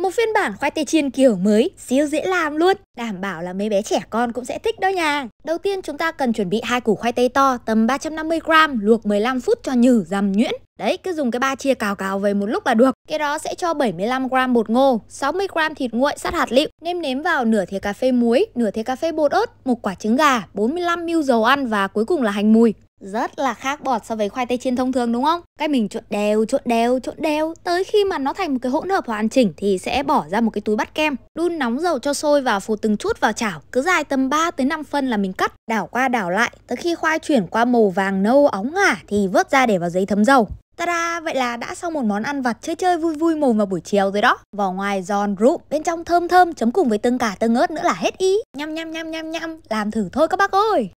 Một phiên bản khoai tây chiên kiểu mới, siêu dễ làm luôn, đảm bảo là mấy bé trẻ con cũng sẽ thích đó nha. Đầu tiên chúng ta cần chuẩn bị hai củ khoai tây to tầm 350g, luộc 15 phút cho nhừ, dầm nhuyễn. Đấy, cứ dùng cái ba chia cào cào về một lúc là được. Cái đó sẽ cho 75g bột ngô, 60g thịt nguội sát hạt lựu, nêm nếm vào nửa thìa cà phê muối, nửa thìa cà phê bột ớt, một quả trứng gà, 45ml dầu ăn và cuối cùng là hành mùi. Rất là khác bọt so với khoai tây chiên thông thường đúng không? Cái mình trộn đều, trộn đều, trộn đều tới khi mà nó thành một cái hỗn hợp hoàn chỉnh thì sẽ bỏ ra một cái túi bắt kem, đun nóng dầu cho sôi và phủ từng chút vào chảo, cứ dài tầm 3 tới 5 phân là mình cắt, đảo qua đảo lại tới khi khoai chuyển qua màu vàng nâu óng ngả à, thì vớt ra để vào giấy thấm dầu. Ta-da, vậy là đã xong một món ăn vặt chơi chơi vui vui mồm vào buổi chiều rồi đó. Vỏ ngoài giòn rụm, bên trong thơm thơm chấm cùng với tương cà tương ớt nữa là hết ý. Nhăm nhăm nhăm nhăm nhăm, làm thử thôi các bác ơi.